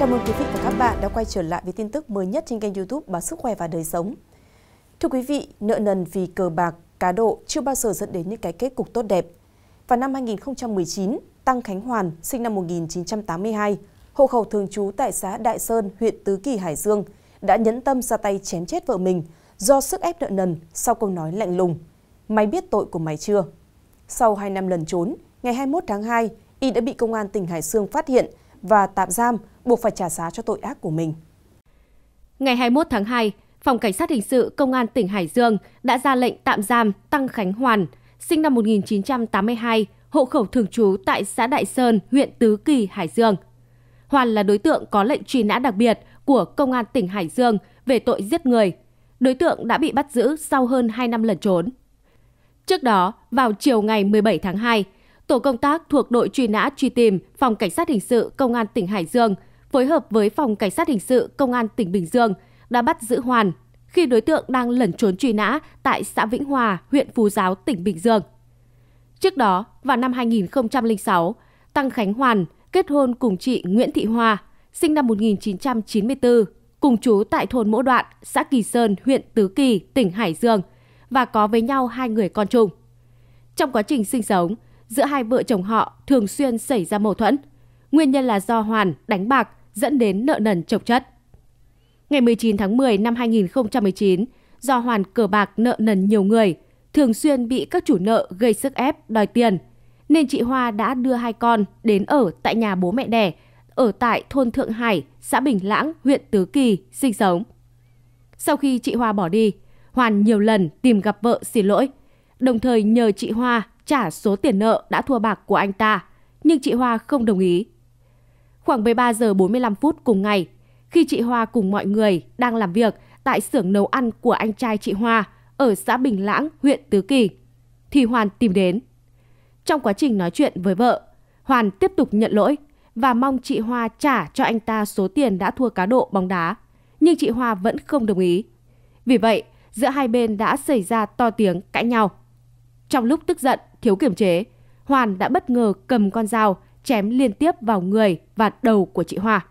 Chào mừng quý vị và các bạn đã quay trở lại với tin tức mới nhất trên kênh youtube Báo Sức Khỏe và Đời Sống. Thưa quý vị, nợ nần vì cờ bạc, cá độ chưa bao giờ dẫn đến những cái kết cục tốt đẹp. Vào năm 2019, Tăng Khánh Hoàn, sinh năm 1982, hộ khẩu thường trú tại xã Đại Sơn, huyện Tứ Kỳ, Hải Dương, đã nhẫn tâm ra tay chém chết vợ mình do sức ép nợ nần sau câu nói lạnh lùng. Mày biết tội của mày chưa? Sau 2 năm lần trốn, ngày 21 tháng 2, y đã bị công an tỉnh Hải Dương phát hiện và tạm giam buộc phải trả giá cho tội ác của mình. Ngày 21 tháng 2, Phòng Cảnh sát Hình sự Công an tỉnh Hải Dương đã ra lệnh tạm giam Tăng Khánh Hoàn, sinh năm 1982, hộ khẩu thường trú tại xã Đại Sơn, huyện Tứ Kỳ, Hải Dương. Hoàn là đối tượng có lệnh truy nã đặc biệt của Công an tỉnh Hải Dương về tội giết người. Đối tượng đã bị bắt giữ sau hơn 2 năm lần trốn. Trước đó, vào chiều ngày 17 tháng 2, tổ công tác thuộc đội truy nã truy tìm Phòng Cảnh sát Hình sự Công an tỉnh Hải Dương – phối hợp với phòng cảnh sát hình sự công an tỉnh Bình Dương đã bắt giữ Hoàn khi đối tượng đang lẩn trốn truy nã tại xã Vĩnh Hòa, huyện Phú Giáo, tỉnh Bình Dương. Trước đó, vào năm 2006, Tăng Khánh Hoàn kết hôn cùng chị Nguyễn Thị Hoa, sinh năm 1994, cùng chú tại thôn Mỗ Đoạn, xã Kỳ Sơn, huyện Tứ Kỳ, tỉnh Hải Dương và có với nhau hai người con chung. Trong quá trình sinh sống, giữa hai vợ chồng họ thường xuyên xảy ra mâu thuẫn. Nguyên nhân là do Hoàn đánh bạc dẫn đến nợ nần chồng chất. Ngày 19 tháng 10 năm 2019, do hoàn cờ bạc nợ nần nhiều người, thường xuyên bị các chủ nợ gây sức ép đòi tiền, nên chị Hoa đã đưa hai con đến ở tại nhà bố mẹ đẻ ở tại thôn Thượng Hải, xã Bình Lãng, huyện Tứ Kỳ sinh sống. Sau khi chị Hoa bỏ đi, Hoàn nhiều lần tìm gặp vợ xin lỗi, đồng thời nhờ chị Hoa trả số tiền nợ đã thua bạc của anh ta, nhưng chị Hoa không đồng ý. Khoảng 13 giờ 45 phút cùng ngày, khi chị Hoa cùng mọi người đang làm việc tại xưởng nấu ăn của anh trai chị Hoa ở xã Bình Lãng, huyện Tứ Kỳ, thì Hoàn tìm đến. Trong quá trình nói chuyện với vợ, Hoàn tiếp tục nhận lỗi và mong chị Hoa trả cho anh ta số tiền đã thua cá độ bóng đá, nhưng chị Hoa vẫn không đồng ý. Vì vậy, giữa hai bên đã xảy ra to tiếng cãi nhau. Trong lúc tức giận, thiếu kiểm chế, Hoàn đã bất ngờ cầm con dao chém liên tiếp vào người và đầu của chị Hoa.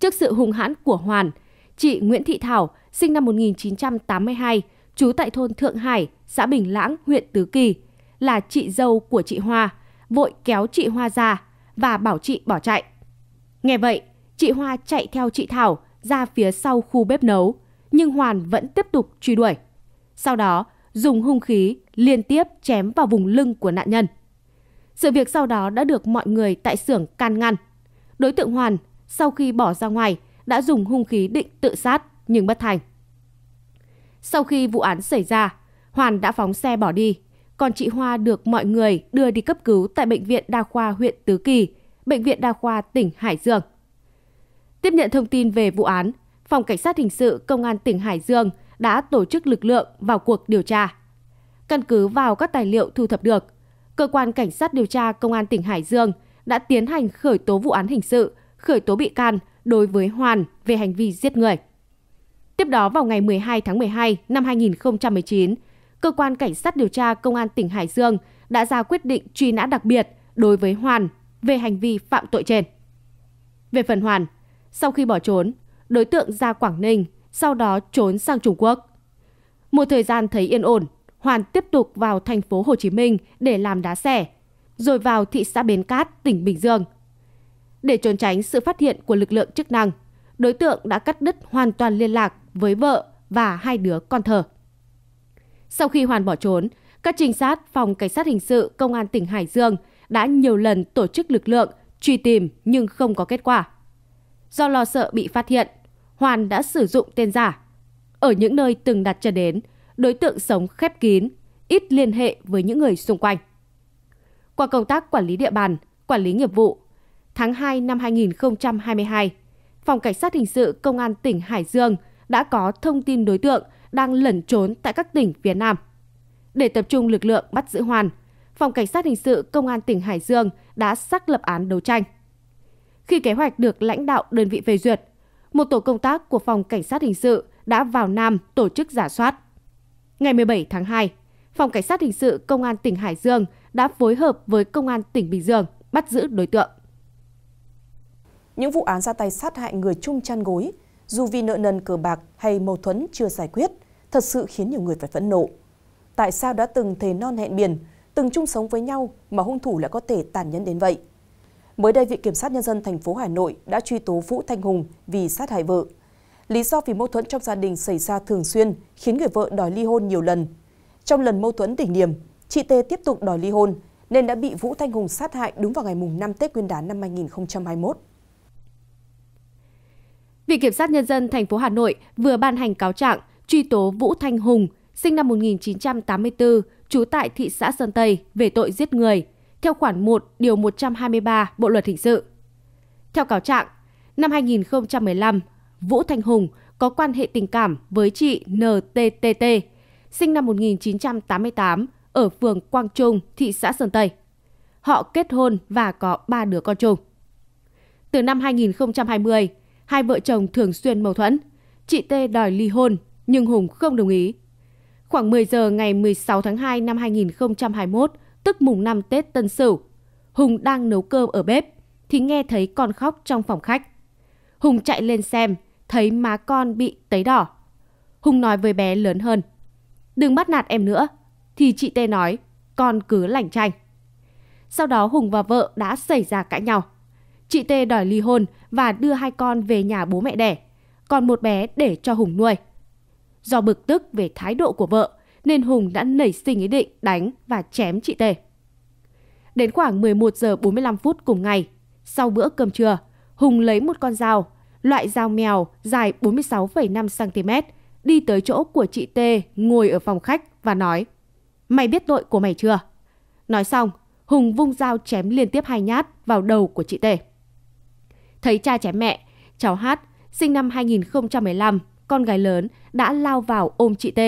Trước sự hung hãn của Hoàn, chị Nguyễn Thị Thảo, sinh năm 1982, trú tại thôn Thượng Hải, xã Bình Lãng, huyện Tứ Kỳ, là chị dâu của chị Hoa, vội kéo chị Hoa ra và bảo chị bỏ chạy. Nghe vậy, chị Hoa chạy theo chị Thảo ra phía sau khu bếp nấu, nhưng Hoàn vẫn tiếp tục truy đuổi. Sau đó, dùng hung khí liên tiếp chém vào vùng lưng của nạn nhân. Sự việc sau đó đã được mọi người tại xưởng can ngăn. Đối tượng Hoàn sau khi bỏ ra ngoài đã dùng hung khí định tự sát nhưng bất thành. Sau khi vụ án xảy ra, Hoàn đã phóng xe bỏ đi, còn chị Hoa được mọi người đưa đi cấp cứu tại bệnh viện đa khoa huyện Tứ Kỳ, bệnh viện đa khoa tỉnh Hải Dương. Tiếp nhận thông tin về vụ án, phòng cảnh sát hình sự công an tỉnh Hải Dương đã tổ chức lực lượng vào cuộc điều tra. Căn cứ vào các tài liệu thu thập được, cơ quan cảnh sát điều tra công an tỉnh Hải Dương đã tiến hành khởi tố vụ án hình sự, khởi tố bị can đối với Hoàn về hành vi giết người. Tiếp đó vào ngày 12 tháng 12 năm 2019, cơ quan cảnh sát điều tra công an tỉnh Hải Dương đã ra quyết định truy nã đặc biệt đối với Hoàn về hành vi phạm tội trên. Về phần Hoàn, sau khi bỏ trốn, đối tượng ra Quảng Ninh, sau đó trốn sang Trung Quốc. Một thời gian thấy yên ổn, Hoàn tiếp tục vào thành phố Hồ Chí Minh để làm đá xẻ, rồi vào thị xã Bến Cát, tỉnh Bình Dương. Để trốn tránh sự phát hiện của lực lượng chức năng, đối tượng đã cắt đứt hoàn toàn liên lạc với vợ và hai đứa con thờ. Sau khi Hoàn bỏ trốn, các trinh sát phòng cảnh sát hình sự công an tỉnh Hải Dương đã nhiều lần tổ chức lực lượng truy tìm nhưng không có kết quả. Do lo sợ bị phát hiện, Hoàn đã sử dụng tên giả. Ở những nơi từng đặt chân đến, đối tượng sống khép kín, ít liên hệ với những người xung quanh. Qua công tác quản lý địa bàn, quản lý nghiệp vụ, tháng 2 năm 2022, Phòng Cảnh sát Hình sự Công an tỉnh Hải Dương đã có thông tin đối tượng đang lẩn trốn tại các tỉnh phía Nam. Để tập trung lực lượng bắt giữ Hoàn, Phòng Cảnh sát Hình sự Công an tỉnh Hải Dương đã xác lập án đấu tranh. Khi kế hoạch được lãnh đạo đơn vị phê duyệt, một tổ công tác của Phòng Cảnh sát Hình sự đã vào Nam tổ chức giả soát. Ngày 17 tháng 2, Phòng Cảnh sát Hình sự Công an tỉnh Hải Dương đã phối hợp với Công an tỉnh Bình Dương bắt giữ đối tượng. Những vụ án ra tay sát hại người chung chăn gối, dù vì nợ nần cờ bạc hay mâu thuẫn chưa giải quyết, thật sự khiến nhiều người phải phẫn nộ. Tại sao đã từng thề non hẹn biển, từng chung sống với nhau mà hung thủ lại có thể tàn nhẫn đến vậy? Mới đây, Viện Kiểm sát Nhân dân thành phố Hà Nội đã truy tố Vũ Thanh Hùng vì sát hại vợ. Lý do vì mâu thuẫn trong gia đình xảy ra thường xuyên khiến người vợ đòi ly hôn nhiều lần. Trong lần mâu thuẫn đỉnh điểm, chị T tiếp tục đòi ly hôn nên đã bị Vũ Thanh Hùng sát hại đúng vào ngày mùng 5 Tết Nguyên đán năm 2021. Viện kiểm sát nhân dân thành phố Hà Nội vừa ban hành cáo trạng truy tố Vũ Thanh Hùng, sinh năm 1984, trú tại thị xã Sơn Tây về tội giết người theo khoản 1 điều 123 Bộ luật hình sự. Theo cáo trạng, năm 2015, Vũ Thanh Hùng có quan hệ tình cảm với chị NTTT, sinh năm 1988 ở phường Quang Trung, thị xã Sơn Tây. Họ kết hôn và có ba đứa con chung. Từ năm 2020, hai vợ chồng thường xuyên mâu thuẫn. Chị T đòi ly hôn nhưng Hùng không đồng ý. Khoảng 10 giờ ngày 16 tháng 2 năm 2021, tức mùng 5 Tết Tân Sửu, Hùng đang nấu cơm ở bếp thì nghe thấy con khóc trong phòng khách. Hùng chạy lên xem thấy má con bị tấy đỏ. Hùng nói với bé lớn hơn. Đừng bắt nạt em nữa. Thì chị Tê nói, con cứ lành tranh. Sau đó Hùng và vợ đã xảy ra cãi nhau. Chị Tê đòi ly hôn và đưa hai con về nhà bố mẹ đẻ. Còn một bé để cho Hùng nuôi. Do bực tức về thái độ của vợ nên Hùng đã nảy sinh ý định đánh và chém chị Tê. Đến khoảng 11 giờ 45 phút cùng ngày, sau bữa cơm trưa, Hùng lấy một con dao loại dao mèo dài 46,5 cm, đi tới chỗ của chị T ngồi ở phòng khách và nói Mày biết tội của mày chưa? Nói xong, Hùng vung dao chém liên tiếp hai nhát vào đầu của chị T. Thấy cha chém mẹ, cháu Hát, sinh năm 2015, con gái lớn đã lao vào ôm chị T,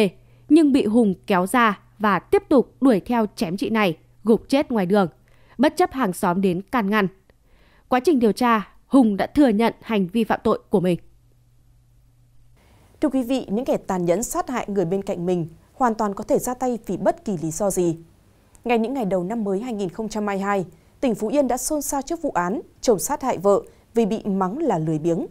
nhưng bị Hùng kéo ra và tiếp tục đuổi theo chém chị này, gục chết ngoài đường, bất chấp hàng xóm đến can ngăn. Quá trình điều tra, Hùng đã thừa nhận hành vi phạm tội của mình. Thưa quý vị, những kẻ tàn nhẫn sát hại người bên cạnh mình hoàn toàn có thể ra tay vì bất kỳ lý do gì. Ngay những ngày đầu năm mới 2022, tỉnh Phú Yên đã xôn xao trước vụ án chồng sát hại vợ vì bị mắng là lười biếng.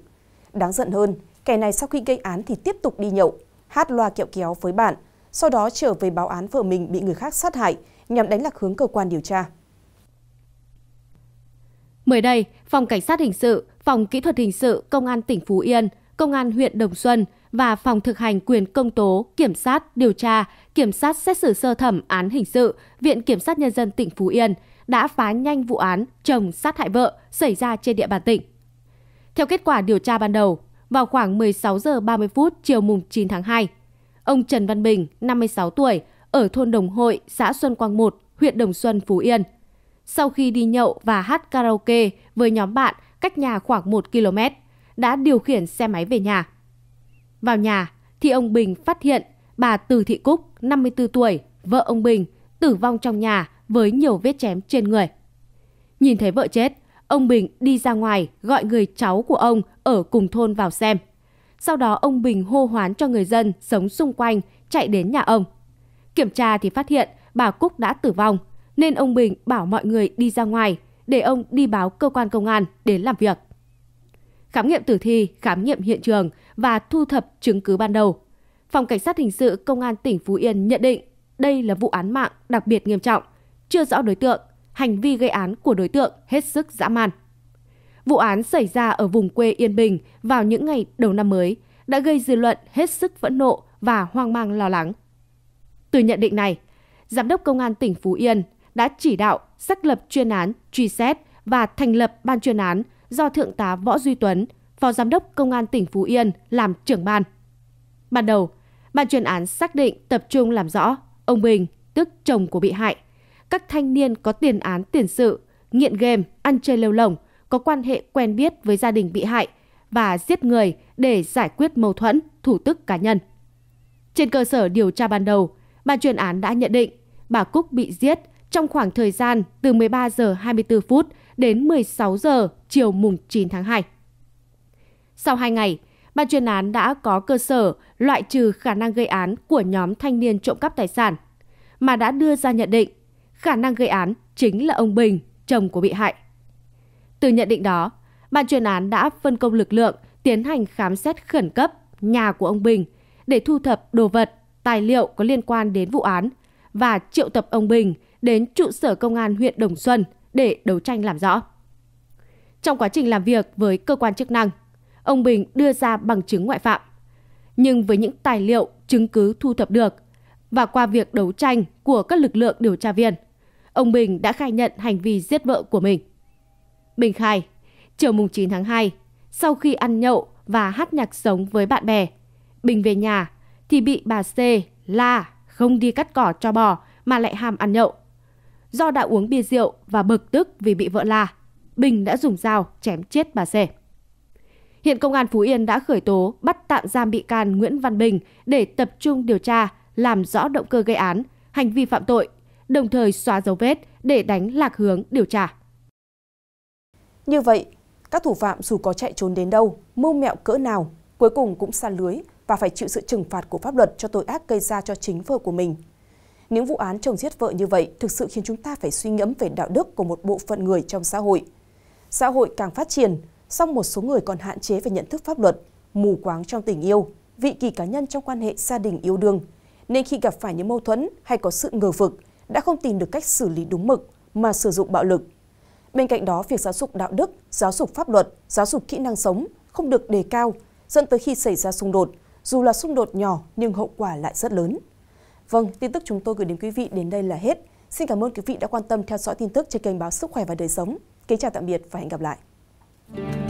Đáng giận hơn, kẻ này sau khi gây án thì tiếp tục đi nhậu, hát loa kẹo kéo với bạn, sau đó trở về báo án vợ mình bị người khác sát hại nhằm đánh lạc hướng cơ quan điều tra. Mới đây, Phòng Cảnh sát Hình sự, Phòng Kỹ thuật Hình sự Công an tỉnh Phú Yên, Công an huyện Đồng Xuân và Phòng thực hành quyền công tố, kiểm sát, điều tra, kiểm sát xét xử sơ thẩm án hình sự, Viện Kiểm sát Nhân dân tỉnh Phú Yên đã phá nhanh vụ án chồng sát hại vợ xảy ra trên địa bàn tỉnh. Theo kết quả điều tra ban đầu, vào khoảng 16 giờ 30 phút chiều mùng 9 tháng 2, ông Trần Văn Bình, 56 tuổi, ở thôn Đồng Hội, xã Xuân Quang 1, huyện Đồng Xuân, Phú Yên – sau khi đi nhậu và hát karaoke với nhóm bạn cách nhà khoảng 1 km, đã điều khiển xe máy về nhà. Vào nhà thì ông Bình phát hiện bà Từ Thị Cúc, 54 tuổi, vợ ông Bình, tử vong trong nhà với nhiều vết chém trên người. Nhìn thấy vợ chết, ông Bình đi ra ngoài gọi người cháu của ông ở cùng thôn vào xem. Sau đó ông Bình hô hoán cho người dân sống xung quanh chạy đến nhà ông. Kiểm tra thì phát hiện bà Cúc đã tử vong nên ông Bình bảo mọi người đi ra ngoài để ông đi báo cơ quan công an đến làm việc. Khám nghiệm tử thi, khám nghiệm hiện trường và thu thập chứng cứ ban đầu. Phòng Cảnh sát Hình sự Công an tỉnh Phú Yên nhận định đây là vụ án mạng đặc biệt nghiêm trọng, chưa rõ đối tượng, hành vi gây án của đối tượng hết sức dã man. Vụ án xảy ra ở vùng quê Yên Bình vào những ngày đầu năm mới đã gây dư luận hết sức phẫn nộ và hoang mang lo lắng. Từ nhận định này, Giám đốc Công an tỉnh Phú Yên đã chỉ đạo xác lập chuyên án truy xét và thành lập ban chuyên án do Thượng tá Võ Duy Tuấn, Phó Giám đốc Công an tỉnh Phú Yên làm trưởng ban. Ban đầu, ban chuyên án xác định tập trung làm rõ ông Bình, tức chồng của bị hại, các thanh niên có tiền án tiền sự, nghiện game, ăn chơi lêu lỏng, có quan hệ quen biết với gia đình bị hại và giết người để giải quyết mâu thuẫn, thủ tức cá nhân. Trên cơ sở điều tra ban đầu, ban chuyên án đã nhận định bà Cúc bị giết trong khoảng thời gian từ 13 h 24 phút đến 16 giờ chiều mùng 9 tháng 2. Sau 2 ngày, ban chuyên án đã có cơ sở loại trừ khả năng gây án của nhóm thanh niên trộm cắp tài sản mà đã đưa ra nhận định khả năng gây án chính là ông Bình, chồng của bị hại. Từ nhận định đó, ban chuyên án đã phân công lực lượng tiến hành khám xét khẩn cấp nhà của ông Bình để thu thập đồ vật, tài liệu có liên quan đến vụ án và triệu tập ông Bình đến trụ sở công an huyện Đồng Xuân để đấu tranh làm rõ. Trong quá trình làm việc với cơ quan chức năng, ông Bình đưa ra bằng chứng ngoại phạm. Nhưng với những tài liệu, chứng cứ thu thập được và qua việc đấu tranh của các lực lượng điều tra viên, ông Bình đã khai nhận hành vi giết vợ của mình. Bình khai, chiều mùng 9 tháng 2, sau khi ăn nhậu và hát nhạc sống với bạn bè, Bình về nhà thì bị bà C la không đi cắt cỏ cho bò mà lại ham ăn nhậu. Do đã uống bia rượu và bực tức vì bị vợ la, Bình đã dùng dao chém chết bà C. Hiện công an Phú Yên đã khởi tố bắt tạm giam bị can Nguyễn Văn Bình để tập trung điều tra, làm rõ động cơ gây án, hành vi phạm tội, đồng thời xóa dấu vết để đánh lạc hướng điều tra. Như vậy, các thủ phạm dù có chạy trốn đến đâu, mưu mẹo cỡ nào, cuối cùng cũng xa lưới và phải chịu sự trừng phạt của pháp luật cho tội ác gây ra cho chính vợ của mình. Những vụ án chồng giết vợ như vậy thực sự khiến chúng ta phải suy ngẫm về đạo đức của một bộ phận người trong xã hội. Xã hội càng phát triển, song một số người còn hạn chế về nhận thức pháp luật, mù quáng trong tình yêu, vị kỳ cá nhân trong quan hệ gia đình yêu đương, nên khi gặp phải những mâu thuẫn hay có sự ngờ vực, đã không tìm được cách xử lý đúng mực mà sử dụng bạo lực. Bên cạnh đó, việc giáo dục đạo đức, giáo dục pháp luật, giáo dục kỹ năng sống không được đề cao, dẫn tới khi xảy ra xung đột, dù là xung đột nhỏ nhưng hậu quả lại rất lớn. Vâng, tin tức chúng tôi gửi đến quý vị đến đây là hết. Xin cảm ơn quý vị đã quan tâm theo dõi tin tức trên kênh báo Sức khỏe và đời sống. Kính chào tạm biệt và hẹn gặp lại.